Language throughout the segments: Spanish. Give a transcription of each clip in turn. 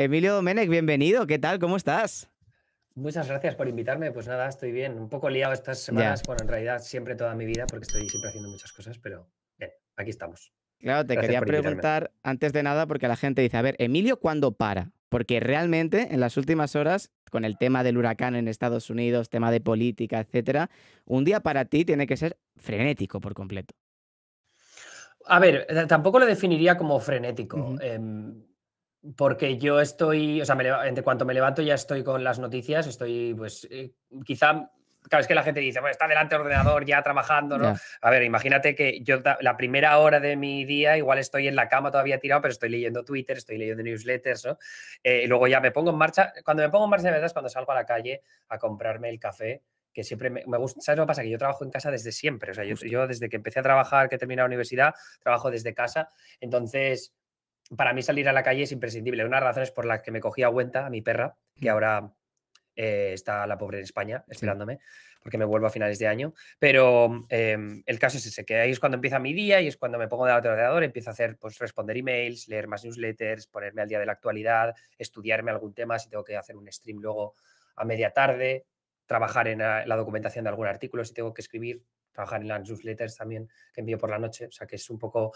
Emilio Domenech, bienvenido. ¿Qué tal? ¿Cómo estás? Muchas gracias por invitarme. Pues nada, estoy bien. Un poco liado estas semanas. Bueno, en realidad siempre toda mi vida, porque estoy siempre haciendo muchas cosas, pero bien, aquí estamos. Claro, te quería preguntar antes de nada, porque la gente dice, a ver, Emilio, ¿cuándo para? Porque realmente en las últimas horas, con el tema del huracán en Estados Unidos, tema de política, etcétera, un día para ti tiene que ser frenético por completo. A ver, eh, tampoco lo definiría como frenético porque yo estoy, o sea, me, entre cuanto me levanto ya estoy con las noticias, estoy pues eh, quizá Claro, es que la gente dice, bueno, está delante del ordenador ya trabajando, ¿no? A ver, imagínate que yo la primera hora de mi día igual estoy en la cama todavía tirado, pero estoy leyendo Twitter, estoy leyendo newsletters, ¿no? Eh, y luego ya me pongo en marcha, cuando me pongo en marcha de verdad es cuando salgo a la calle a comprarme el café, que siempre me, me gusta, ¿sabes lo que pasa? Que yo trabajo en casa desde siempre, o sea, yo, yo desde que empecé a trabajar, que terminé la universidad, trabajo desde casa, entonces para mí salir a la calle es imprescindible. Una de las razones por las que me cogí a a mi perra, que ahora eh, está la pobre en España esperándome, porque me vuelvo a finales de año. Pero em, el caso es ese, que ahí es cuando empieza mi día y es cuando me pongo de del ordenador, empiezo a hacer, pues responder emails, leer más newsletters, ponerme al día de la actualidad, estudiarme algún tema si tengo que hacer un stream luego a media tarde, trabajar en ah, la documentación de algún artículo si tengo que escribir, trabajar en las newsletters también que envío por la noche. O sea que es un poco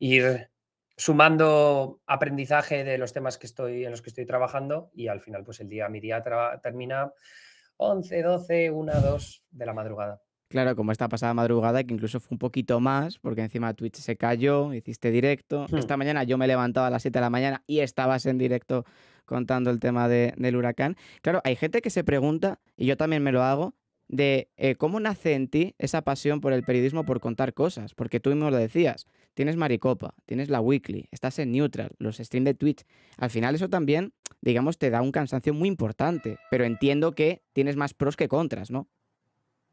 ir sumando aprendizaje de los temas que estoy, en los que estoy trabajando y al final, pues el día, mi día termina 11, 12, 1, 2 de la madrugada. Claro, como esta pasada madrugada, que incluso fue un poquito más, porque encima Twitch se cayó, hiciste directo. Hmm. Esta mañana yo me levantaba a las 7 de la mañana y estabas en directo contando el tema del huracán. Claro, hay gente que se pregunta, y yo también me lo hago, de eh, cómo nace en ti esa pasión por el periodismo, por contar cosas, porque tú mismo lo decías tienes Maricopa, tienes la Weekly, estás en Neutral, los streams de Twitch. Al final eso también, digamos, te da un cansancio muy importante, pero entiendo que tienes más pros que contras, ¿no?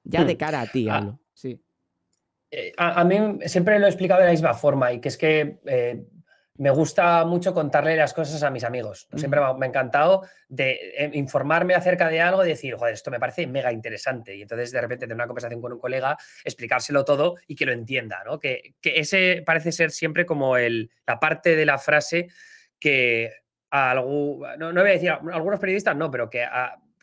Ya de hmm. cara a ti, hablo. Ah. sí. Eh, a, mí siempre lo he explicado de la misma forma y que es que eh, me gusta mucho contarle las cosas a mis amigos. Siempre me ha encantado de eh, informarme acerca de algo y decir, joder, esto me parece mega interesante. Y entonces de repente tener una conversación con un colega, explicárselo todo y que lo entienda, ¿no? Que, ese parece ser siempre como el, la parte de la frase que a no, no voy a decir, a algunos periodistas no, pero que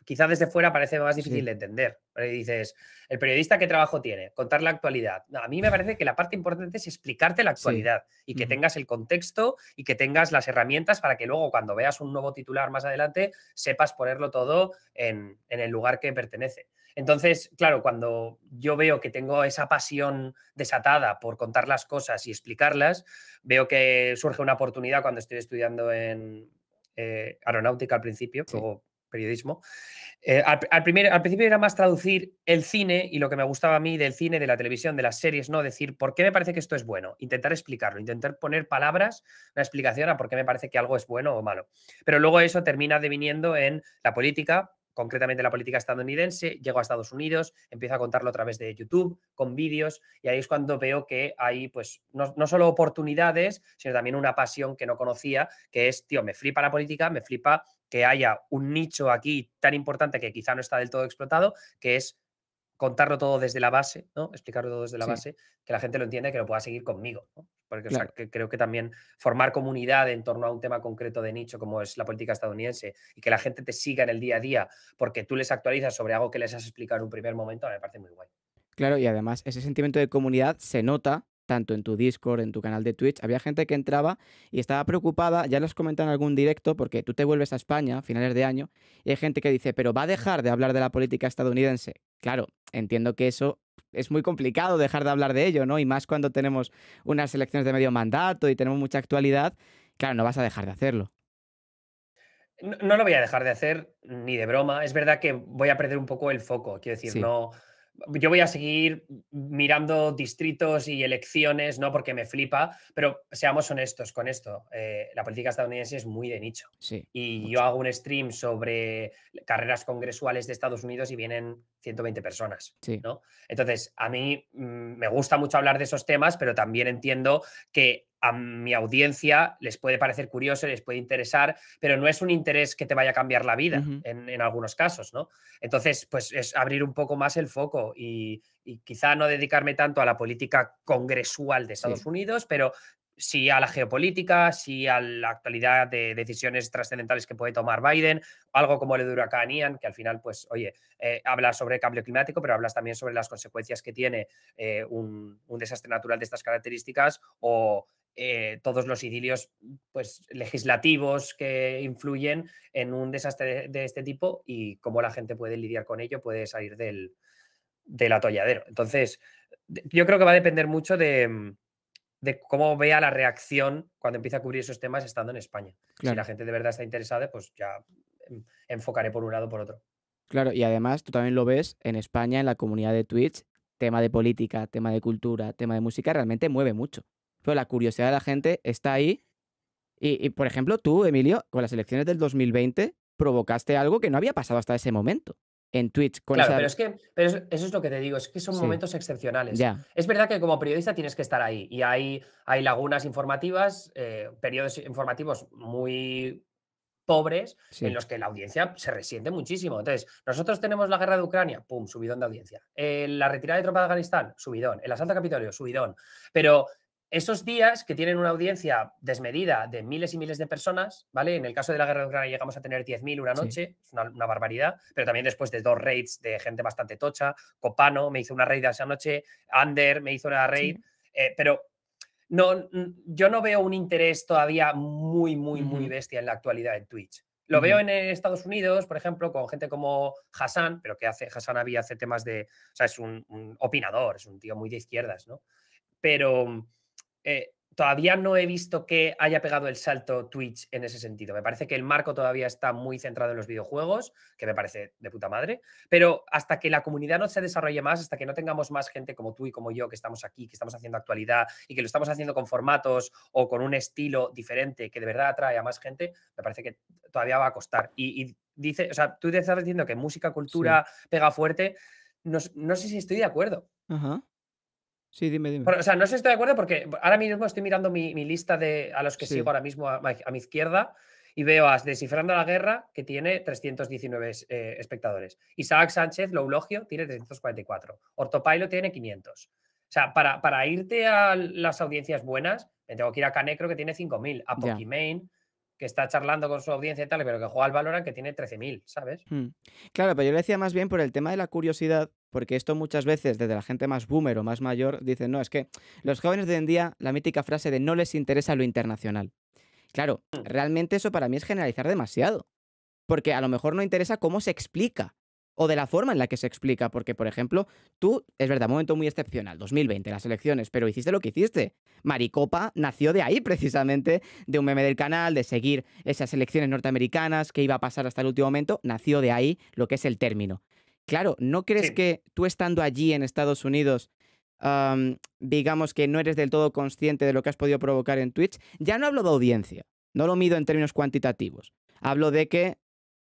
quizás desde fuera parece más difícil de entender. Y dices, el periodista qué trabajo tiene, contar la actualidad. a mí me parece que la parte importante es explicarte la actualidad y que tengas el contexto y que tengas las herramientas para que luego cuando veas un nuevo titular más adelante sepas ponerlo todo en, el lugar que pertenece. Entonces, claro, cuando yo veo que tengo esa pasión desatada por contar las cosas y explicarlas, veo que surge una oportunidad cuando estoy estudiando en eh, aeronáutica al principio, periodismo. Eh, al, al, principio era más traducir el cine y lo que me gustaba a mí del cine, de la televisión, de las series, no decir por qué me parece que esto es bueno, intentar explicarlo, intentar poner palabras, una explicación a por qué me parece que algo es bueno o malo. Pero luego eso termina deviniendo en la política, concretamente la política estadounidense, llego a Estados Unidos, empiezo a contarlo a través de YouTube, con vídeos, y ahí es cuando veo que hay, pues, no, no, solo oportunidades, sino también una pasión que no conocía, que es, tío, me flipa la política, me flipa que haya un nicho aquí tan importante que quizá no está del todo explotado, que es contarlo todo desde la base, ¿no? Explicarlo todo desde la base, que la gente lo entienda y que lo pueda seguir conmigo, Porque o sea, creo que también formar comunidad en torno a un tema concreto de nicho como es la política estadounidense y que la gente te siga en el día a día porque tú les actualizas sobre algo que les has explicado en un primer momento, me parece muy guay. Claro, y además ese sentimiento de comunidad se nota tanto en tu Discord, en tu canal de Twitch, había gente que entraba y estaba preocupada, ya has comentan en algún directo, porque tú te vuelves a España a finales de año y hay gente que dice, pero va a dejar de hablar de la política estadounidense. Claro, entiendo que eso es muy complicado dejar de hablar de ello, ¿no? Y más cuando tenemos unas elecciones de medio mandato y tenemos mucha actualidad, claro, no vas a dejar de hacerlo. No, lo voy a dejar de hacer ni de broma. Es verdad que voy a perder un poco el foco. Quiero decir, no, yo voy a seguir mirando distritos y elecciones, no porque me flipa, pero seamos honestos con esto. Eh, la política estadounidense es muy de nicho. Sí, y yo hago un stream sobre carreras congresuales de Estados Unidos y vienen 120 personas. Sí. ¿no? Entonces, a mí mm, me gusta mucho hablar de esos temas, pero también entiendo que a mi audiencia les puede parecer curioso, les puede interesar, pero no es un interés que te vaya a cambiar la vida en, algunos casos, ¿no? Entonces, pues es abrir un poco más el foco y, quizá no dedicarme tanto a la política congresual de Estados Unidos, pero sí a la geopolítica, sí a la actualidad de decisiones trascendentales que puede tomar Biden, algo como el de huracán Ian, que al final, pues, oye, eh, hablas sobre cambio climático, pero hablas también sobre las consecuencias que tiene eh, un, un desastre natural de estas características o eh, todos los idilios pues, legislativos que influyen en un desastre de, este tipo y cómo la gente puede lidiar con ello, puede salir del, del atolladero. Entonces, yo creo que va a depender mucho de, mm, de cómo vea la reacción cuando empiece a cubrir esos temas estando en España. Si la gente de verdad está interesada, pues ya mm, enfocaré por un lado o por otro. Claro, y además tú también lo ves en España, en la comunidad de Twitch, tema de política, tema de cultura, tema de música, realmente mueve mucho pero la curiosidad de la gente está ahí. Y, por ejemplo, tú, Emilio, con las elecciones del 2020 provocaste algo que no había pasado hasta ese momento en Twitch. Con claro, pero es que pero eso es lo que te digo, es que son momentos excepcionales. Es verdad que como periodista tienes que estar ahí y hay, hay lagunas informativas, eh, periodos informativos muy pobres en los que la audiencia se resiente muchísimo. Entonces, nosotros tenemos la guerra de Ucrania, pum, subidón de audiencia. Eh, la retirada de tropas de Afganistán, subidón. El asalto a Capitolio, subidón. Pero esos días que tienen una audiencia desmedida de miles y miles de personas, ¿vale? En el caso de la guerra de Ucrania llegamos a tener 10.000 una noche, una, barbaridad, pero también después de dos raids de gente bastante tocha, Copano me hizo una raid esa noche, Ander me hizo una raid, eh, pero no, yo no veo un interés todavía muy, muy, muy bestia en la actualidad en Twitch. Lo veo en Estados Unidos, por ejemplo, con gente como Hassan, pero que hace, Hassan había hace temas de, o sea, es un, un opinador, es un tío muy de izquierdas, ¿no? Pero eh, todavía no he visto que haya pegado el salto Twitch en ese sentido. Me parece que el marco todavía está muy centrado en los videojuegos, que me parece de puta madre, pero hasta que la comunidad no se desarrolle más, hasta que no tengamos más gente como tú y como yo que estamos aquí, que estamos haciendo actualidad y que lo estamos haciendo con formatos o con un estilo diferente que de verdad atrae a más gente, me parece que todavía va a costar. Y, dice, o sea, tú te estás diciendo que música, cultura pega fuerte. No, no, sé si estoy de acuerdo. Ajá. Sí, dime, dime. o sea, no sé si estoy de acuerdo porque ahora mismo estoy mirando mi, lista de a los que sigo ahora mismo a, mi izquierda y veo a Descifrando la Guerra que tiene 319 eh, espectadores. Isaac Sánchez Loulogio tiene 344. Ortopailo tiene 500. O sea, para, para, irte a las audiencias buenas, me tengo que ir a Canecro que tiene 5.000, a Pokimane. que está charlando con su audiencia y tal, pero que juega al Valorant que tiene 13.000, ¿sabes? Hmm. Claro, pero yo le decía más bien por el tema de la curiosidad, porque esto muchas veces, desde la gente más boomer o más mayor, dicen, no, es que los jóvenes de hoy en día, la mítica frase de no les interesa lo internacional. Claro, mm. realmente eso para mí es generalizar demasiado. Porque a lo mejor no interesa cómo se explica o de la forma en la que se explica. Porque, por ejemplo, tú, es verdad, momento muy excepcional, 2020, las elecciones, pero hiciste lo que hiciste. Maricopa nació de ahí, precisamente, de un meme del canal, de seguir esas elecciones norteamericanas, que iba a pasar hasta el último momento, nació de ahí lo que es el término. Claro, ¿no crees que tú estando allí en Estados Unidos, digamos que no eres del todo consciente de lo que has podido provocar en Twitch? Ya no hablo de audiencia, no lo mido en términos cuantitativos. Hablo de que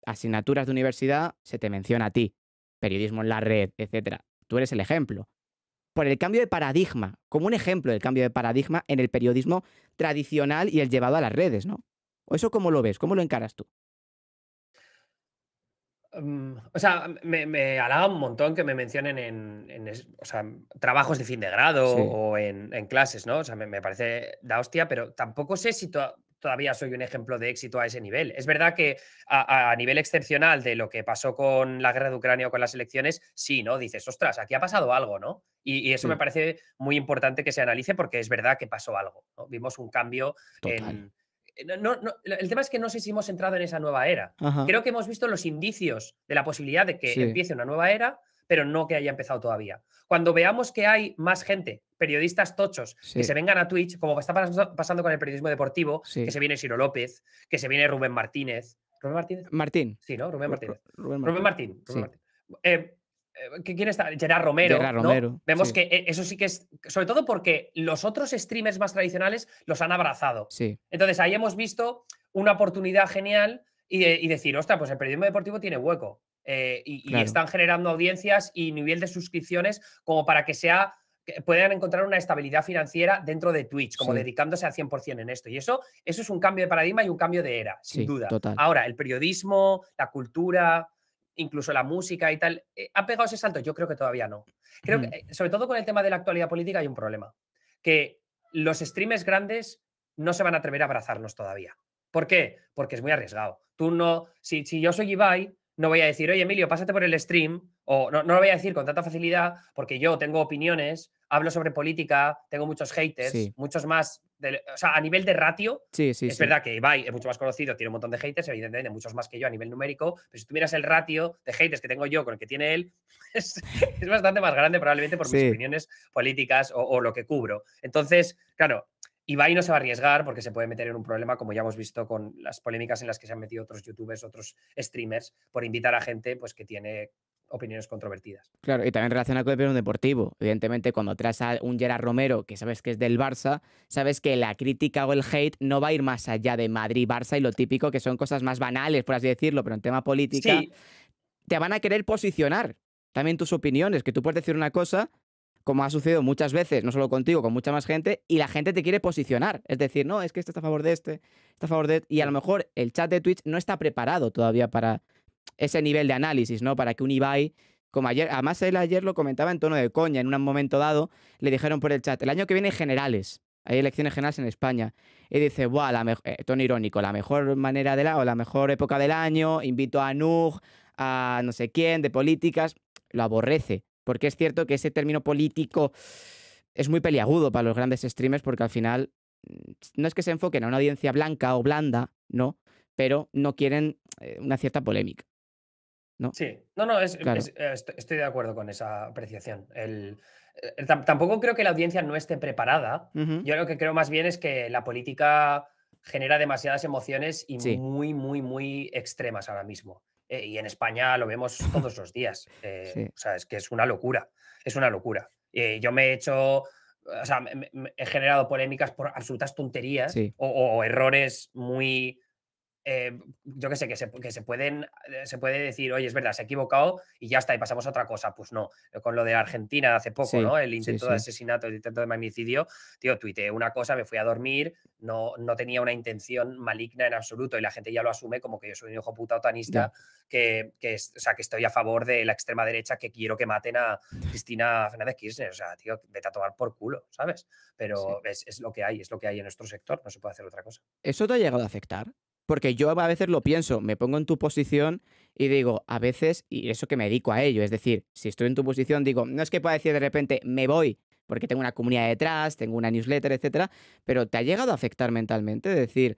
asignaturas de universidad se te menciona a ti, periodismo en la red, etc. Tú eres el ejemplo. Por el cambio de paradigma, como un ejemplo del cambio de paradigma en el periodismo tradicional y el llevado a las redes, ¿no? ¿O eso cómo lo ves? ¿Cómo lo encaras tú? Mm, o sea, me, me, halaga un montón que me mencionen en, trabajos de fin de grado o en, clases, ¿no? O sea, me, parece da hostia, pero tampoco sé si todavía soy un ejemplo de éxito a ese nivel. Es verdad que a, nivel excepcional de lo que pasó con la guerra de Ucrania o con las elecciones, sí, ¿no? Dices, ostras, aquí ha pasado algo, ¿no? Y, eso me mm. parece muy importante que se analice porque es verdad que pasó algo, ¿no? Vimos un cambio en el tema es que no sé si hemos entrado en esa nueva era. Creo que hemos visto los indicios de la posibilidad de que empiece una nueva era, pero no que haya empezado todavía. Cuando veamos que hay más gente, periodistas tochos, que se vengan a Twitch, como está pasando con el periodismo deportivo, que se viene Ciro López, que se viene Rubén Martínez. ¿Rubén Martínez? Martín. Sí, ¿no? Rubén Martínez. Rubén Martín. Eh, eh, ¿Quién está? Gerard Romero. Romero Vemos que eh, eso sí que es. Sobre todo porque los otros streamers más tradicionales los han abrazado. Sí. Entonces ahí hemos visto una oportunidad genial y, decir, ostras, pues el periodismo deportivo tiene hueco. Eh, y, están generando audiencias y nivel de suscripciones como para que sea puedan encontrar una estabilidad financiera dentro de Twitch, como dedicándose al 100% en esto. Y eso, eso es un cambio de paradigma y un cambio de era, sin duda. Ahora, el periodismo, la cultura, incluso la música y tal. Eh, ¿Ha pegado ese salto? Yo creo que todavía no. Creo que, eh, sobre todo con el tema de la actualidad política, hay un problema. Que los streamers grandes no se van a atrever a abrazarnos todavía. ¿Por qué? Porque es muy arriesgado. Tú no, si, yo soy Ibai, no voy a decir, oye Emilio, pásate por el stream, o no, lo voy a decir con tanta facilidad, porque yo tengo opiniones, hablo sobre política, tengo muchos haters, muchos más o sea, a nivel de ratio, es verdad que Ibai es mucho más conocido, tiene un montón de haters, evidentemente, muchos más que yo a nivel numérico, pero si tuvieras el ratio de haters que tengo yo con el que tiene él, es, bastante más grande probablemente por mis opiniones políticas o, lo que cubro. Entonces, claro, Ibai no se va a arriesgar porque se puede meter en un problema, como ya hemos visto con las polémicas en las que se han metido otros youtubers, otros streamers, por invitar a gente pues, que tiene opiniones controvertidas. Claro, y también relacionado con el periodismo deportivo. Evidentemente, cuando traes a un Gerard Romero, que sabes que es del Barça, sabes que la crítica o el hate no va a ir más allá de Madrid-Barça y lo típico, que son cosas más banales, por así decirlo, pero en tema política, te van a querer posicionar también tus opiniones, que tú puedes decir una cosa, como ha sucedido muchas veces, no solo contigo, con mucha más gente, y la gente te quiere posicionar. Es decir, no, es que este está a favor de este, está a favor de... Y a lo mejor el chat de Twitch no está preparado todavía para ese nivel de análisis, ¿no? Para que un Ibai, como ayer, además él ayer lo comentaba en tono de coña, en un momento dado le dijeron por el chat, el año que viene generales, hay elecciones generales en España, y dice, Buah, eh, tono irónico, la mejor manera de la, o la mejor época del año, invito a Nug, a no sé quién, de políticas, lo aborrece, porque es cierto que ese término político es muy peliagudo para los grandes streamers porque al final mm, no es que se enfoquen a una audiencia blanca o blanda, ¿no? Pero no quieren eh, una cierta polémica. ¿no? Sí, no, no, eh, estoy de acuerdo con esa apreciación. El, eh, eh, tampoco creo que la audiencia no esté preparada. Yo lo que creo más bien es que la política genera demasiadas emociones y muy, muy, muy extremas ahora mismo. y en España lo vemos todos los días. O sea, es que es una locura, es una locura. yo me he hecho, o sea, he generado polémicas por absolutas tonterías o errores muy eh, yo que sé, que se, pueden, eh, se puede decir, oye, es verdad, se ha equivocado y ya está, y pasamos a otra cosa. Pues no, eh, con lo de la Argentina hace poco, ¿no? El intento de asesinato, el intento de magnicidio, tío, tuiteé una cosa, me fui a dormir, no, no tenía una intención maligna en absoluto y la gente ya lo asume como que yo soy un hijo puta otanista, que, o sea, que estoy a favor de la extrema derecha, que quiero que maten a Cristina Fernández Kirchner. O sea, tío, vete a tomar por culo, ¿sabes? Pero es lo que hay, es lo que hay en nuestro sector, no se puede hacer otra cosa. ¿Eso te ha llegado a afectar? Porque yo a veces lo pienso, me pongo en tu posición y digo, a veces, y eso que me dedico a ello, es decir, si estoy en tu posición, digo, no es que pueda decir de repente, me voy, porque tengo una comunidad detrás, tengo una newsletter, etcétera, pero ¿te ha llegado a afectar mentalmente? Es decir,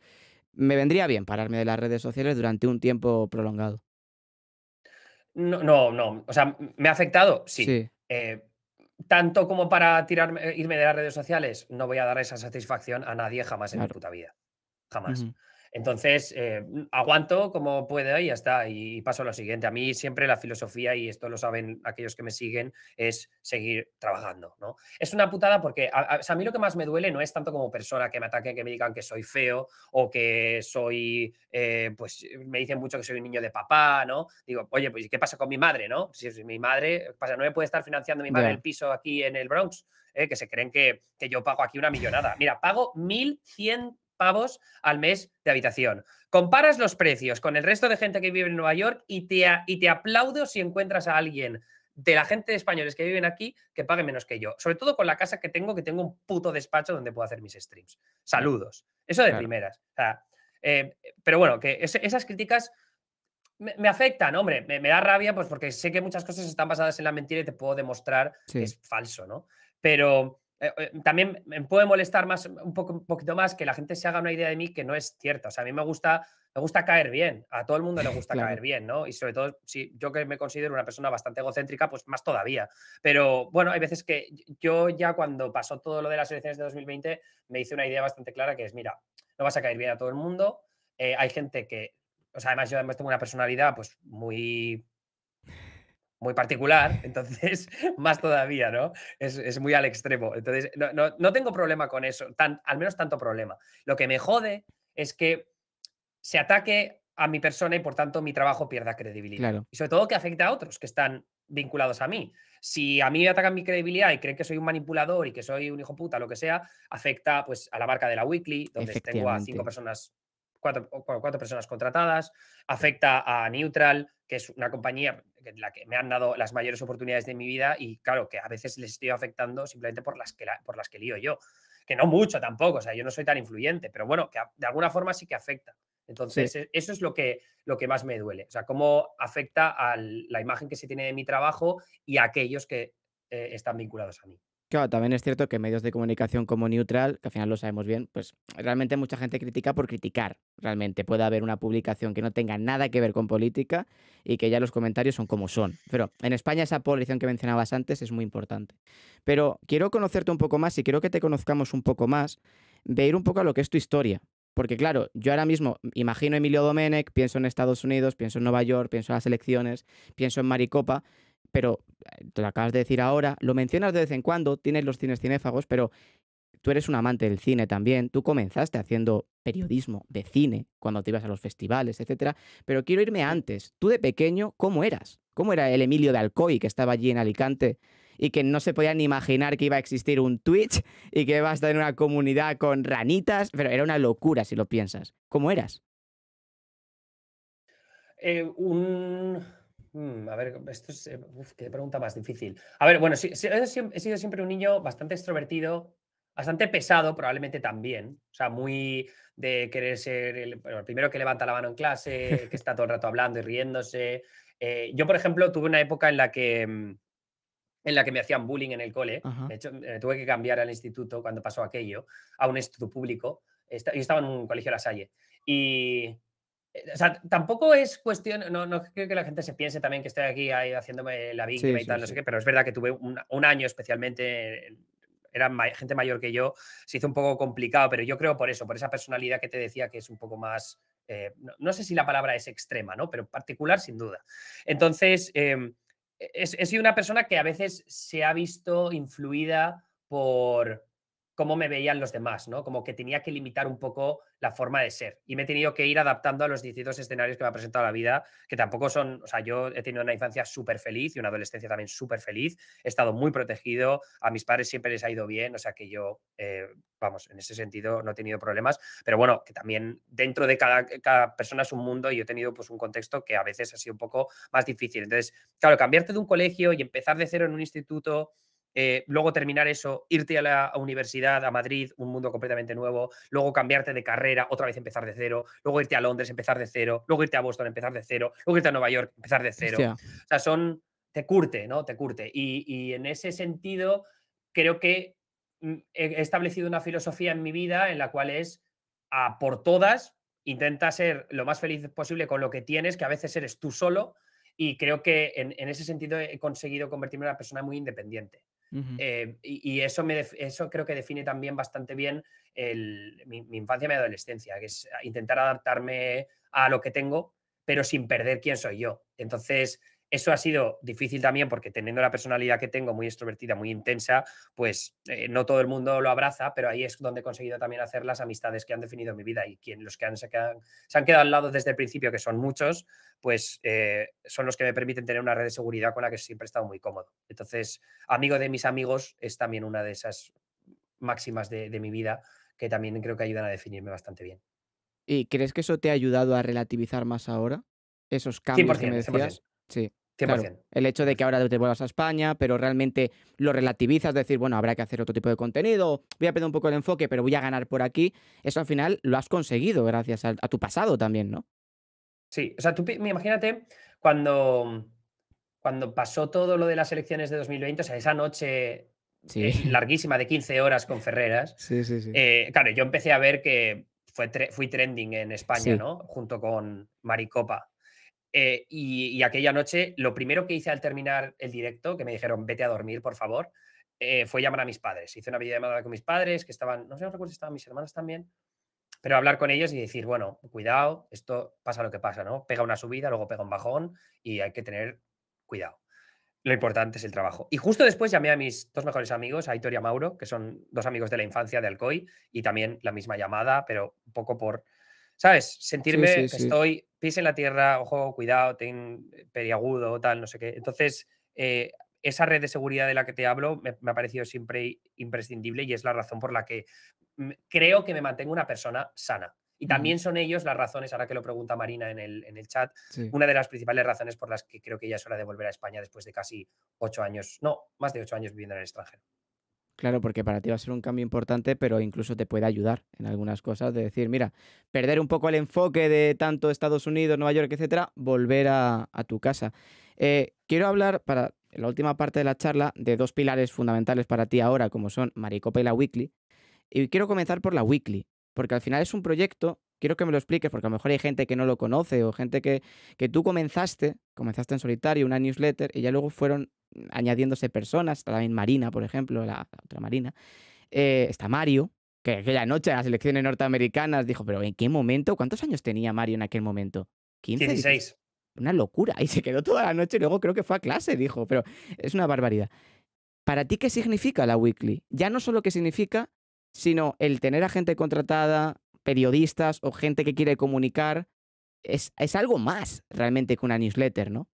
me vendría bien pararme de las redes sociales durante un tiempo prolongado. No, no, no. O sea, ¿me ha afectado? Sí. Eh, tanto como para tirarme, eh, irme de las redes sociales, no voy a dar esa satisfacción a nadie jamás en mi puta vida. Jamás. Entonces, eh, aguanto como puede y ya está. Y paso lo siguiente. A mí siempre la filosofía, y esto lo saben aquellos que me siguen, es seguir trabajando. ¿no? Es una putada porque a, mí lo que más me duele no es tanto como persona que me ataquen, que me digan que soy feo o que soy, eh, pues me dicen mucho que soy un niño de papá, ¿no? Digo, oye, pues ¿qué pasa con mi madre, no? Si es mi madre, pasa? ¿No me puede estar financiando mi madre el piso aquí en el Bronx? ¿eh? que se creen que, que yo pago aquí una millonada. Mira, pago 1.100 pavos al mes de habitación. Comparas los precios con el resto de gente que vive en Nueva York y te, y te aplaudo si encuentras a alguien de la gente de españoles que viven aquí que pague menos que yo. Sobre todo con la casa que tengo, que tengo un puto despacho donde puedo hacer mis streams. Saludos. Eso de primeras. Eh, pero bueno, que esas críticas me, afectan, hombre, me, da rabia, pues porque sé que muchas cosas están basadas en la mentira y te puedo demostrar que es falso, ¿no? Pero eh, eh, también me puede molestar más, un, poco, poquito más que la gente se haga una idea de mí que no es cierta. O sea, a mí me gusta, me gusta caer bien, a todo el mundo le gusta caer bien, ¿no? Y sobre todo, si yo que me considero una persona bastante egocéntrica, pues más todavía. Pero bueno, hay veces que yo ya cuando pasó todo lo de las elecciones de 2020, me hice una idea bastante clara que es, mira, no vas a caer bien a todo el mundo, eh, hay gente que, o sea, además yo además tengo una personalidad pues muy muy particular, entonces más todavía, ¿no? Es, muy al extremo. Entonces, no, no, no, tengo problema con eso, tan, al menos tanto problema. Lo que me jode es que se ataque a mi persona y por tanto mi trabajo pierda credibilidad. Y sobre todo que afecte a otros que están vinculados a mí. Si a mí me atacan mi credibilidad y creen que soy un manipulador y que soy un hijo puta, lo que sea, afecta pues a la marca de la Weekly, donde tengo a cinco personas cuatro, personas contratadas, afecta a Neutral, que es una compañía en la que me han dado las mayores oportunidades de mi vida y claro, que a veces les estoy afectando simplemente por las que, por las que lío yo, que no mucho tampoco, o sea, yo no soy tan influyente, pero bueno, que de alguna forma sí que afecta. Entonces, e, eso es lo que, lo que más me duele, o sea, cómo afecta a la imagen que se tiene de mi trabajo y a aquellos que eh, están vinculados a mí. Claro, también es cierto que medios de comunicación como Neutral, que al final lo sabemos bien, pues realmente mucha gente critica por criticar. Realmente puede haber una publicación que no tenga nada que ver con política y que ya los comentarios son como son. Pero en España esa población que mencionabas antes es muy importante. Pero quiero conocerte un poco más y quiero que te conozcamos un poco más, de ir un poco a lo que es tu historia. Porque claro, yo ahora mismo imagino Emilio Domenech, pienso en Estados Unidos, pienso en Nueva York, pienso en las elecciones, pienso en Maricopa, pero eh, te lo acabas de decir ahora, lo mencionas de vez en cuando, tienes los cines cinéfagos, pero tú eres un amante del cine también, tú comenzaste haciendo periodismo de cine cuando te ibas a los festivales, etcétera, pero quiero irme antes. Tú de pequeño, ¿cómo eras? ¿Cómo era el Emilio de Alcoy que estaba allí en Alicante y que no se podía ni imaginar que iba a existir un Twitch y que iba a estar en una comunidad con ranitas? Pero era una locura si lo piensas. ¿Cómo eras? Eh, un Mm, a ver, esto es. Eh, uf, qué pregunta más difícil. A ver, bueno, he sido siempre un niño bastante extrovertido, bastante pesado, probablemente también. O sea, muy de querer ser el, primero que levanta la mano en clase, que está todo el rato hablando y riéndose. Eh, yo, por ejemplo, tuve una época en la que mm, en la que me hacían bullying en el cole. De hecho, tuve que cambiar al instituto cuando pasó aquello, a un instituto público. Yo estaba en un colegio de La Salle. Y, tampoco es cuestión, no, no, creo que la gente se piense también que estoy aquí ahí haciéndome la víctima y tal, no sé qué, pero es verdad que tuve un, año especialmente, era gente mayor que yo, se hizo un poco complicado, pero yo creo por eso, por esa personalidad que te decía que es un poco más, eh, no, sé si la palabra es extrema, ¿no? Pero particular sin duda. Entonces, em, e, he sido una persona que a veces se ha visto influida por cómo me veían los demás, ¿no? Como que tenía que limitar un poco la forma de ser. Y me he tenido que ir adaptando a los distintos escenarios que me ha presentado la vida, que tampoco son, o sea, yo he tenido una infancia súper feliz y una adolescencia también súper feliz, he estado muy protegido, a mis padres siempre les ha ido bien, o sea que yo, eh, vamos, en ese sentido no he tenido problemas, pero bueno, que también dentro de cada, persona es un mundo y yo he tenido pues un contexto que a veces ha sido un poco más difícil. Entonces, claro, cambiarte de un colegio y empezar de cero en un instituto eh, luego terminar eso, irte a la universidad, a Madrid, un mundo completamente nuevo, luego cambiarte de carrera, otra vez empezar de cero, luego irte a Londres, empezar de cero, luego irte a Boston, empezar de cero, luego irte a Nueva York, empezar de cero. O sea, son, te curte, ¿no? Te curte. Y, en ese sentido, creo que mm, he establecido una filosofía en mi vida en la cual es a por todas, intenta ser lo más feliz posible con lo que tienes, que a veces eres tú solo, y creo que en, en ese sentido he conseguido convertirme en una persona muy independiente. Eh, y, eso, me, eso creo que define también bastante bien mi, mi, infancia y mi adolescencia, que es intentar adaptarme a lo que tengo, pero sin perder quién soy yo. Entonces, eso ha sido difícil también porque teniendo la personalidad que tengo, muy extrovertida, muy intensa, pues eh, no todo el mundo lo abraza, pero ahí es donde he conseguido también hacer las amistades que han definido mi vida y quien, los que han, se, han quedado al lado desde el principio, que son muchos, pues eh, son los que me permiten tener una red de seguridad con la que siempre he estado muy cómodo. Entonces, amigo de mis amigos es también una de esas máximas de, de mi vida que también creo que ayudan a definirme bastante bien. ¿Y crees que eso te ha ayudado a relativizar más ahora? Esos cambios que me decías. Sí. el hecho de que ahora te vuelvas a España, pero realmente lo relativizas, decir, bueno, habrá que hacer otro tipo de contenido, voy a perder un poco el enfoque, pero voy a ganar por aquí. Eso al final lo has conseguido gracias a, tu pasado también, ¿no? Sí, o sea, tú imagínate cuando, cuando pasó todo lo de las elecciones de 2020, o sea, esa noche eh, larguísima de 15 horas con Ferreras, sí, sí, sí. Eh, claro, yo empecé a ver que fue fui trending en España, ¿no? Junto con Maricopa. Eh, y, aquella noche, lo primero que hice al terminar el directo, que me dijeron, vete a dormir, por favor, eh, fue llamar a mis padres. Hice una videollamada con mis padres, que estaban, no sé, no recuerdo si estaban mis hermanas también, pero hablar con ellos y decir, bueno, cuidado, esto pasa lo que pasa, ¿no? Pega una subida, luego pega un bajón y hay que tener cuidado. Lo importante es el trabajo. Y justo después llamé a mis dos mejores amigos, a Aitor y a Mauro, que son dos amigos de la infancia de Alcoy, y también la misma llamada, pero un poco por ¿sabes? Sentirme que estoy piso en la tierra, ojo, cuidado, ten eh, periagudo, tal, no sé qué. Entonces, eh, esa red de seguridad de la que te hablo me, ha parecido siempre imprescindible y es la razón por la que creo que me mantengo una persona sana. Y mm. también son ellos las razones, ahora que lo pregunta Marina en el, en el chat, una de las principales razones por las que creo que ya es hora de volver a España después de casi ocho años, no, más de ocho años viviendo en el extranjero. Claro, porque para ti va a ser un cambio importante, pero incluso te puede ayudar en algunas cosas de decir, mira, perder un poco el enfoque de tanto Estados Unidos, Nueva York, etcétera, volver a, tu casa. Eh, quiero hablar, para la última parte de la charla, de dos pilares fundamentales para ti ahora, como son Maricopa y la Weekly. Y quiero comenzar por la Weekly, porque al final es un proyecto quiero que me lo expliques, porque a lo mejor hay gente que no lo conoce o gente que, que tú comenzaste, comenzaste en solitario una newsletter y ya luego fueron añadiéndose personas, también Marina, por ejemplo, la, otra Marina, eh, está Mario, que aquella noche en las elecciones norteamericanas dijo, pero ¿en qué momento? ¿Cuántos años tenía Mario en aquel momento? ¿15? 16. Una locura, y se quedó toda la noche y luego creo que fue a clase, dijo, pero es una barbaridad. ¿Para ti qué significa la weekly? Ya no solo qué significa, sino el tener a gente contratada, periodistas o gente que quiere comunicar, es, es algo más realmente que una newsletter, ¿no?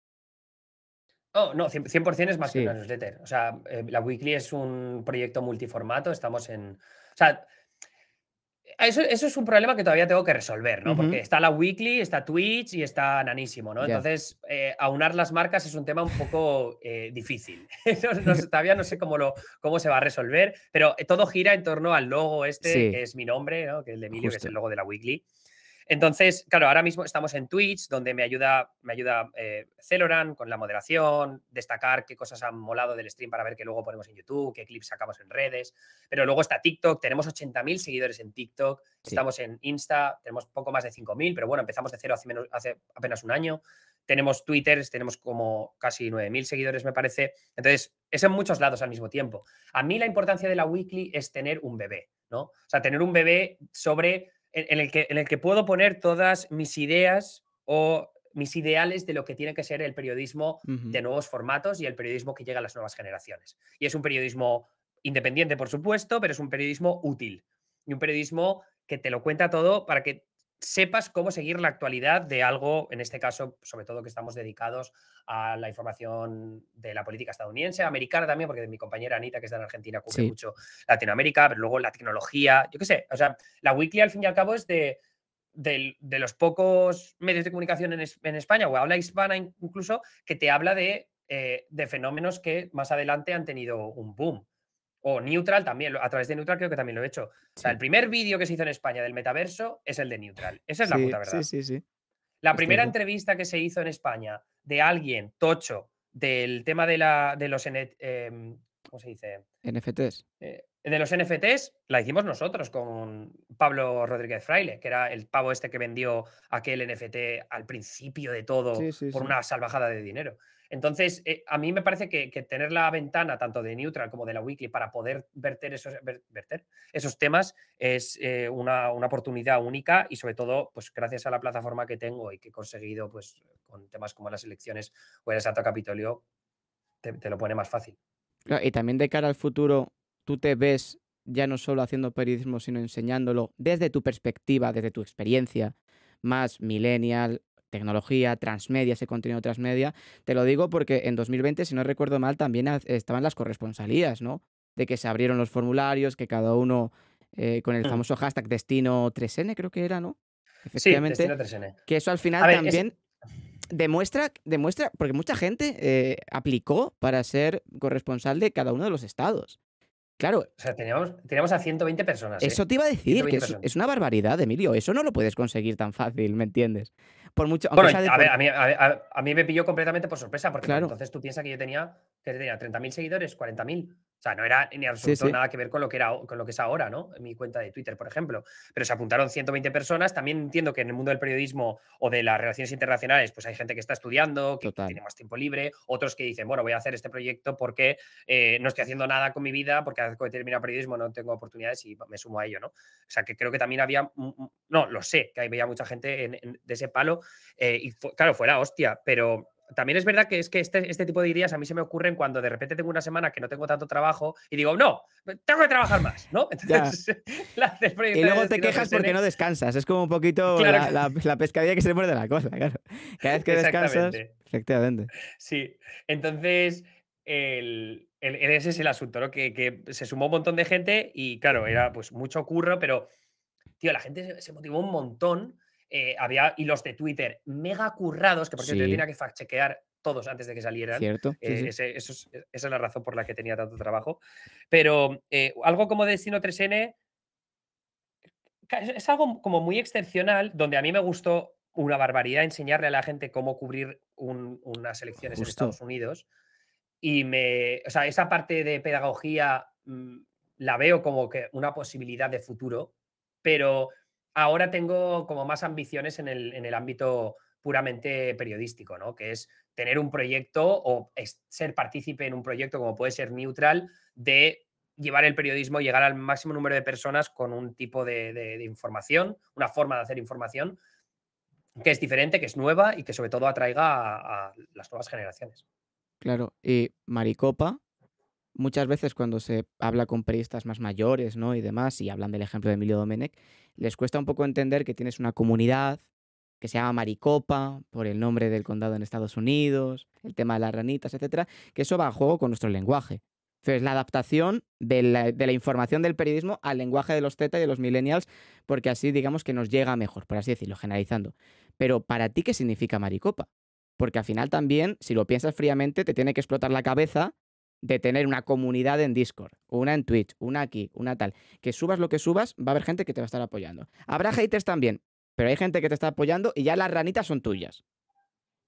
Oh, no, 100%, es más que una newsletter. O sea, eh, la Weekly es un proyecto multiformato, estamos en... O sea, Ah, eso, es un problema que todavía tengo que resolver, ¿no? Porque está la Weekly, está Twitch y está Nanísimo, ¿no? Entonces, eh, aunar las marcas es un tema un poco eh, difícil. todavía no sé cómo, se va a resolver, pero eh, todo gira en torno al logo este, que es mi nombre, Que el de Emilio, que es el logo de la Weekly. Entonces, claro, ahora mismo estamos en Twitch, donde me ayuda, me ayuda eh, Celoran con la moderación, destacar qué cosas han molado del stream para ver qué luego ponemos en YouTube, qué clips sacamos en redes. Pero luego está TikTok, tenemos 80.000 seguidores en TikTok, estamos en Insta, tenemos poco más de 5.000, pero bueno, empezamos de cero hace, hace apenas un año. Tenemos Twitter, tenemos como casi 9.000 seguidores, me parece. Entonces, es en muchos lados al mismo tiempo. A mí la importancia de la weekly es tener un bebé, ¿no? O sea, tener un bebé sobre en, el que, en el que puedo poner todas mis ideas o mis ideales de lo que tiene que ser el periodismo de nuevos formatos y el periodismo que llega a las nuevas generaciones. Y es un periodismo independiente, por supuesto, pero es un periodismo útil y un periodismo que te lo cuenta todo para que sepas cómo seguir la actualidad de algo, en este caso, sobre todo que estamos dedicados a la información de la política estadounidense, americana también, porque mi compañera Anita, que está en Argentina, cubre mucho Latinoamérica, pero luego la tecnología, yo qué sé, o sea, la weekly al fin y al cabo es de, los pocos medios de comunicación en, España, o habla hispana incluso, que te habla de eh, fenómenos que más adelante han tenido un boom. O Neutral también, a través de Neutral creo que también lo he hecho. O sea, el primer vídeo que se hizo en España del metaverso es el de Neutral. Esa es la puta verdad. Sí, sí, sí. La primera entrevista que se hizo en España de alguien, Tocho, del tema de, la, de los em, ¿cómo se dice? NFTs. Eh, de los NFTs la hicimos nosotros con Pablo Rodríguez Fraile, que era el pavo este que vendió aquel NFT al principio de todo por una salvajada de dinero. Entonces, eh, a mí me parece que, tener la ventana tanto de Neutral como de la Weekly para poder verter esos, verter esos temas es eh, una, oportunidad única y sobre todo, pues gracias a la plataforma que tengo y que he conseguido, pues con temas como las elecciones o el Santo Capitolio, te, lo pone más fácil. y también de cara al futuro, tú te ves ya no solo haciendo periodismo, sino enseñándolo desde tu perspectiva, desde tu experiencia, más millennial, tecnología, transmedia, ese contenido transmedia. Te lo digo porque en 2020, si no recuerdo mal, también estaban las corresponsalías, ¿no? De que se abrieron los formularios, que cada uno eh, con el mm. famoso hashtag destino 3N, creo que era, ¿no? Efectivamente. Que eso al final también demuestra, demuestra, porque mucha gente eh, aplicó para ser corresponsal de cada uno de los estados. Claro. O sea, teníamos, teníamos a 120 personas. ¿eh? Eso te iba a decir, que es, una barbaridad, Emilio. Eso no lo puedes conseguir tan fácil, ¿me entiendes? Por mucho, a, mí, me pilló completamente por sorpresa, porque entonces tú piensas que yo tenía, que tenía 30.000 seguidores, 40.000. O sea, no era ni absoluto nada que ver con lo que, era, con lo que es ahora, ¿no? En mi cuenta de Twitter, por ejemplo. Pero se apuntaron 120 personas. También entiendo que en el mundo del periodismo o de las relaciones internacionales, pues hay gente que está estudiando, que tiene más tiempo libre, otros que dicen, bueno, voy a hacer este proyecto porque eh, no estoy haciendo nada con mi vida, porque hace terminar termina periodismo no tengo oportunidades y me sumo a ello, ¿no? O sea, que creo que también había, no, lo sé, que había mucha gente de ese palo. Eh, y claro, fue la hostia, pero también es verdad que es que este, este, tipo de ideas a mí se me ocurren cuando de repente tengo una semana que no tengo tanto trabajo y digo, no, tengo que trabajar más, ¿no? Entonces, la y luego te quejas porque no descansas. Es como un poquito la, pescadilla que se de la cosa, claro. Cada vez que descansas, efectivamente. Sí, entonces ese es el asunto, ¿no? Que, se sumó un montón de gente y claro, era pues mucho curro, pero, tío, la gente se motivó un montón y eh, había de Twitter mega currados, que por cierto tenía que fact chequear todos antes de que salieran. Eh, es, e, esa es la razón por la que tenía tanto trabajo. Pero eh, algo como Destino 3N es algo como muy excepcional, donde a mí me gustó una barbaridad enseñarle a la gente cómo cubrir unas elecciones en Estados Unidos. Y me, o sea, esa parte de pedagogía mm, la veo como que una posibilidad de futuro, pero ahora tengo como más ambiciones en el, ámbito puramente periodístico, ¿no? Que es tener un proyecto o ser partícipe en un proyecto como puede ser Neutral de llevar el periodismo, llegar al máximo número de personas con un tipo de, información, una forma de hacer información que es diferente, que es nueva y que sobre todo atraiga a, a las nuevas generaciones. Claro, y eh, Maricopa muchas veces cuando se habla con periodistas más mayores ¿no? y demás, y hablan del ejemplo de Emilio Domenech, les cuesta un poco entender que tienes una comunidad que se llama Maricopa, por el nombre del condado en Estados Unidos, el tema de las ranitas, etcétera, que eso va a juego con nuestro lenguaje. Entonces, la adaptación de la, información del periodismo al lenguaje de los Z y de los millennials, porque así digamos que nos llega mejor, por así decirlo, generalizando. Pero para ti, ¿qué significa maricopa? Porque al final también, si lo piensas fríamente, te tiene que explotar la cabeza de tener una comunidad en Discord, una en Twitch, una aquí, una tal. Que subas lo que subas, va a haber gente que te va a estar apoyando. Habrá haters también, pero hay gente que te está apoyando y ya las ranitas son tuyas.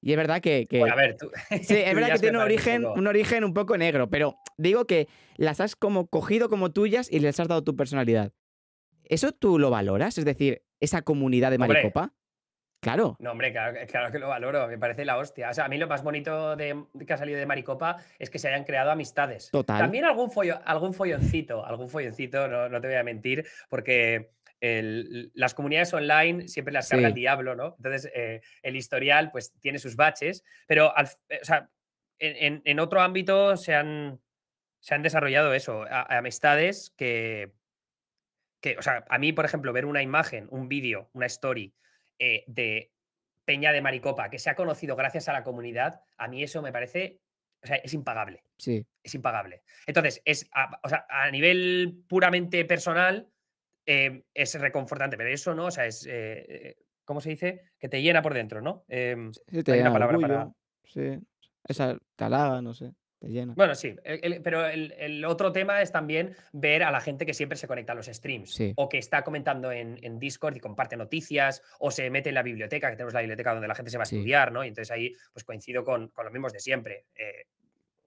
Y es verdad que. a ver, tú... Sí, es verdad que tiene un origen, un origen un poco negro, pero digo que las has como cogido como tuyas y les has dado tu personalidad. ¿Eso tú lo valoras? Es decir, esa comunidad de Maricopa. Claro. No, hombre, claro, que lo valoro, me parece la hostia. O sea, a mí lo más bonito de, que ha salido de Maricopa es que se hayan creado amistades. Total. También algún, algún folloncito, algún folloncito, no, no te voy a mentir, porque las comunidades online siempre las carga el diablo, ¿no? Entonces, eh, el historial, pues, tiene sus baches, pero, eh, o sea, en, otro ámbito se han, se han desarrollado eso, amistades que, que, o sea, a mí, por ejemplo, ver una imagen, un vídeo, una story, eh, de Peña de Maricopa, que se ha conocido gracias a la comunidad, a mí eso me parece, o sea, es impagable. Sí. Es impagable. Entonces, es a, nivel puramente personal, eh, es reconfortante, pero eso no, o sea, es, eh, ¿cómo se dice? Que te llena por dentro, ¿no? Em, sí, te llena palabra para... esa calada, no sé. Bueno, sí, pero el, otro tema es también ver a la gente que siempre se conecta a los streams o que está comentando en, en, Discord y comparte noticias o se mete en la biblioteca, que tenemos la biblioteca donde la gente se va a estudiar, ¿no? Y entonces ahí pues coincido con, con los mismos de siempre. Eh,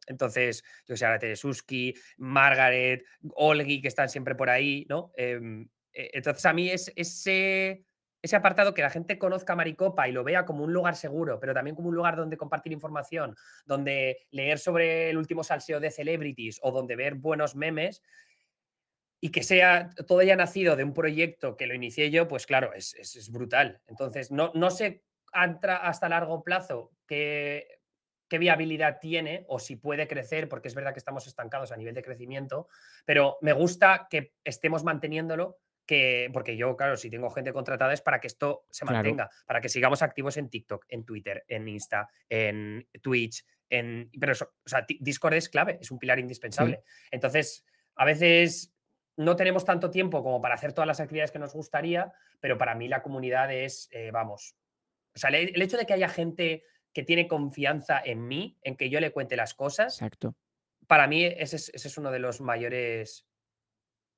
entonces, yo sé, ahora Teresuski, Margaret, Olgi, que están siempre por ahí, ¿no? Em, eh, entonces, a mí es ese ese apartado que la gente conozca Maricopa y lo vea como un lugar seguro, pero también como un lugar donde compartir información, donde leer sobre el último salseo de celebrities o donde ver buenos memes, y que sea todo haya nacido de un proyecto que lo inicié yo, pues claro, es, brutal. Entonces, no, no sé hasta largo plazo qué, qué, viabilidad tiene o si puede crecer, porque es verdad que estamos estancados a nivel de crecimiento, pero me gusta que estemos manteniéndolo que, porque yo, claro, si tengo gente contratada es para que esto se mantenga, para que sigamos activos en TikTok, en Twitter, en Insta, en Twitch, en... Pero eso, o sea, Discord es clave, es un pilar indispensable. Entonces, a veces no tenemos tanto tiempo como para hacer todas las actividades que nos gustaría, pero para mí la comunidad es, eh, vamos, o sea, el, hecho de que haya gente que tiene confianza en mí, en que yo le cuente las cosas, Exacto. para mí ese es uno de los mayores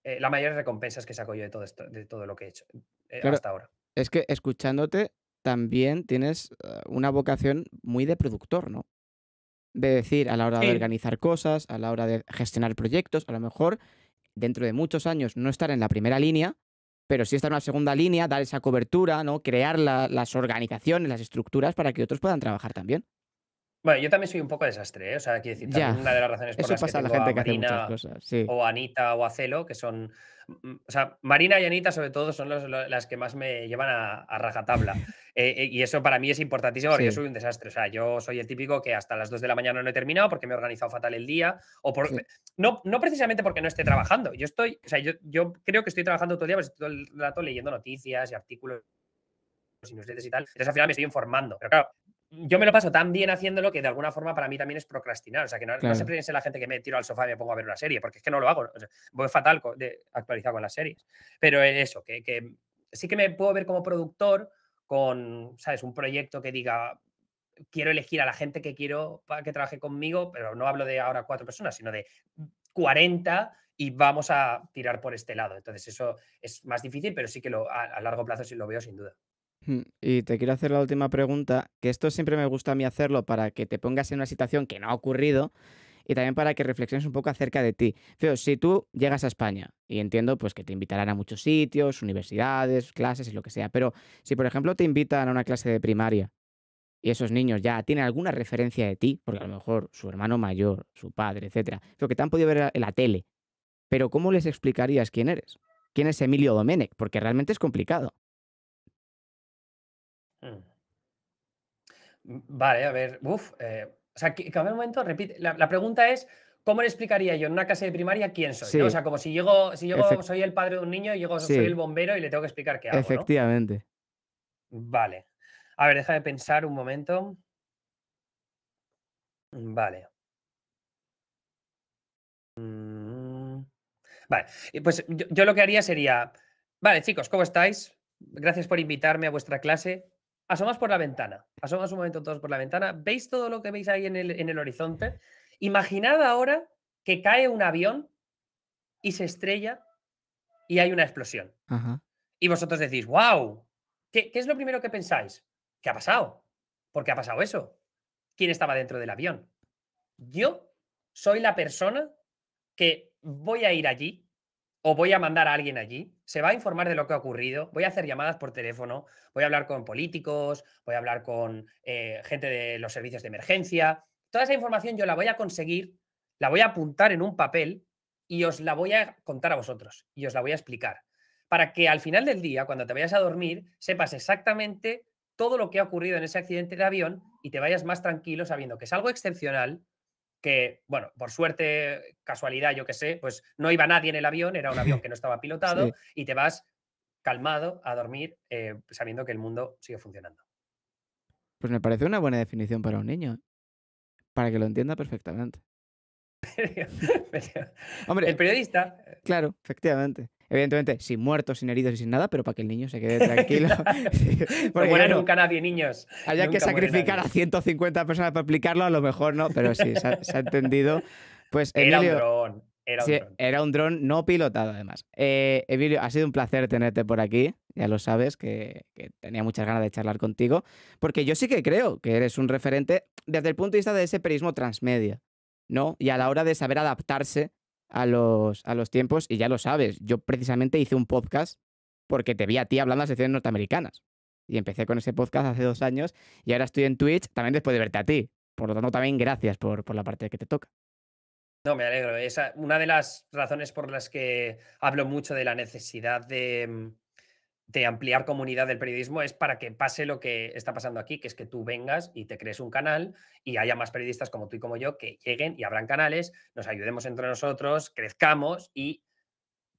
eh, la mayor recompensa es que saco yo de todo esto, de todo lo que he hecho eh, hasta ahora. Es que escuchándote también tienes ah, una vocación muy de productor, ¿no? De decir, a la hora de organizar cosas, a la hora de gestionar proyectos, a lo mejor dentro de muchos años no estar en la primera línea, pero sí estar en la segunda línea, dar esa cobertura, ¿no? Crear las organizaciones, las estructuras para que otros puedan trabajar también. Bueno, yo también soy un poco desastre, ¿eh? O sea, quiero decir, una de las razones por las que pasa la gente a que Marina o Anita o Acelo, que son. Mm, o sea, Marina y Anita, sobre todo, son las que más me llevan a, rajatabla. Eh, eh, y eso para mí es importantísimo porque yo soy un desastre. O sea, yo soy el típico que hasta las 2 de la mañana no he terminado porque me he organizado fatal el día. O por, no, no precisamente porque no esté trabajando. Yo estoy. O sea, yo, yo creo que estoy trabajando todo el día, pues todo el rato leyendo noticias y artículos y y tal. Entonces al final me estoy informando. Pero claro, yo me lo paso tan bien haciéndolo que de alguna forma para mí también es procrastinar. O sea, que no, se piense la gente que me tiro al sofá y me pongo a ver una serie, porque es que no lo hago. voy fatal de actualizado con las series. Pero eso, que, sí que me puedo ver como productor con, ¿sabes? Un proyecto que diga, quiero elegir a la gente que quiero para que trabaje conmigo, pero no hablo de ahora cuatro personas, sino de 40 y vamos a tirar por este lado. Entonces eso es más difícil, pero sí que lo, a, a largo plazo sí lo veo sin duda. Mm, y te quiero hacer la última pregunta, que esto siempre me gusta a mí hacerlo para que te pongas en una situación que no ha ocurrido y también para que reflexiones un poco acerca de ti. Feo, si tú llegas a España y entiendo pues que te invitarán a muchos sitios, universidades, clases y lo que sea, pero si por ejemplo te invitan a una clase de primaria y esos niños ya tienen alguna referencia de ti, porque a lo mejor su hermano mayor, su padre, etcétera, lo que te han podido ver en la tele, pero ¿cómo les explicarías quién eres? ¿Quién es Emilio Domenech? Porque realmente es complicado. Vale, a ver, uff. Eh, o sea, que, un momento, repite. La, pregunta es: ¿cómo le explicaría yo en una clase de primaria quién soy? O sea, como si llego, si soy el padre de un niño y llego, soy el bombero y le tengo que explicar qué hago. Efectivamente. Vale. A ver, déjame pensar un momento. Vale. Mm, vale, pues yo lo que haría sería. Vale, chicos, ¿cómo estáis? Gracias por invitarme a vuestra clase asomas por la ventana, asomas un momento todos por la ventana, veis todo lo que veis ahí en el, en el horizonte. Imaginad ahora que cae un avión y se estrella y hay una explosión. Y vosotros decís, wow, ¿qué, ¿qué es lo primero que pensáis? ¿Qué ha pasado? ¿Por qué ha pasado eso? ¿Quién estaba dentro del avión? Yo soy la persona que voy a ir allí o voy a mandar a alguien allí, se va a informar de lo que ha ocurrido, voy a hacer llamadas por teléfono, voy a hablar con políticos, voy a hablar con eh, gente de los servicios de emergencia. Toda esa información yo la voy a conseguir, la voy a apuntar en un papel y os la voy a contar a vosotros y os la voy a explicar. Para que al final del día, cuando te vayas a dormir, sepas exactamente todo lo que ha ocurrido en ese accidente de avión y te vayas más tranquilo sabiendo que es algo excepcional, que, bueno, por suerte, casualidad, yo que sé, pues no iba nadie en el avión, era un avión que no estaba pilotado y te vas calmado a dormir eh, sabiendo que el mundo sigue funcionando. Pues me parece una buena definición para un niño, para que lo entienda perfectamente. Hombre, el periodista. Eh, claro, efectivamente. Evidentemente, sin muertos, sin heridos y sin nada, pero para que el niño se quede tranquilo. porque nunca nadie, niños. Haya que sacrificar a 150 personas para aplicarlo, a lo mejor no, pero sí, se ha, entendido. Pues Emilio, era un dron. Era un, dron. no pilotado, además. Eh, Emilio, ha sido un placer tenerte por aquí. Ya lo sabes, que, tenía muchas ganas de charlar contigo. Porque yo sí que creo que eres un referente desde el punto de vista de ese periodismo transmedia, ¿no? Y a la hora de saber adaptarse a los, a los tiempos y ya lo sabes. Yo precisamente hice un podcast porque te vi a ti hablando de secciones norteamericanas. Y empecé con ese podcast hace dos años y ahora estoy en Twitch también después de verte a ti. Por lo tanto, también gracias por, la parte que te toca. No, me alegro. Esa, una de las razones por las que hablo mucho de la necesidad de, mm, de ampliar comunidad del periodismo es para que pase lo que está pasando aquí, que es que tú vengas y te crees un canal y haya más periodistas como tú y como yo que lleguen y abran canales, nos ayudemos entre nosotros, crezcamos y,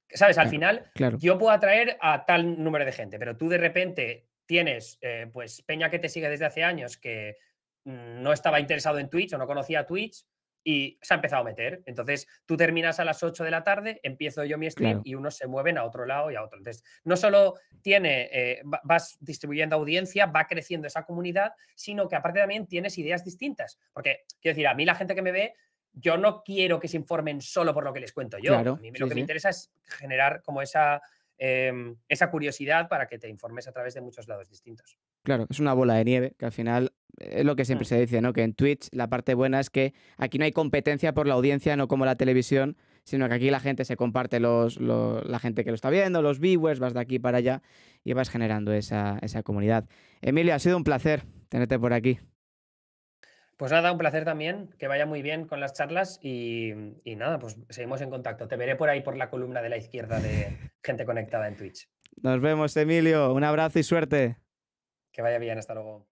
¿sabes? Al final, claro. yo puedo atraer a tal número de gente, pero tú de repente tienes, eh, pues, Peña que te sigue desde hace años, que mm, no estaba interesado en Twitch o no conocía Twitch, y se ha empezado a meter. Entonces, tú terminas a las 8 de la tarde, empiezo yo mi stream y unos se mueven a otro lado y a otro. Entonces, no solo tiene, eh, vas distribuyendo audiencia, va creciendo esa comunidad, sino que aparte también tienes ideas distintas. Porque, quiero decir, a mí la gente que me ve, yo no quiero que se informen solo por lo que les cuento yo. a mí lo que me interesa es generar como esa, em, esa curiosidad para que te informes a través de muchos lados distintos. Claro, es una bola de nieve, que al final eh, es lo que siempre se dice, ¿no? Que en Twitch la parte buena es que aquí no hay competencia por la audiencia, no como la televisión, sino que aquí la gente se comparte, los, la gente que lo está viendo, los viewers, vas de aquí para allá y vas generando esa, comunidad. Emilio, ha sido un placer tenerte por aquí. Pues nada, un placer también, que vaya muy bien con las charlas y, y, nada, pues seguimos en contacto. Te veré por ahí por la columna de la izquierda de gente conectada en Twitch. Nos vemos, Emilio. Un abrazo y suerte. Que vaya bien, hasta luego.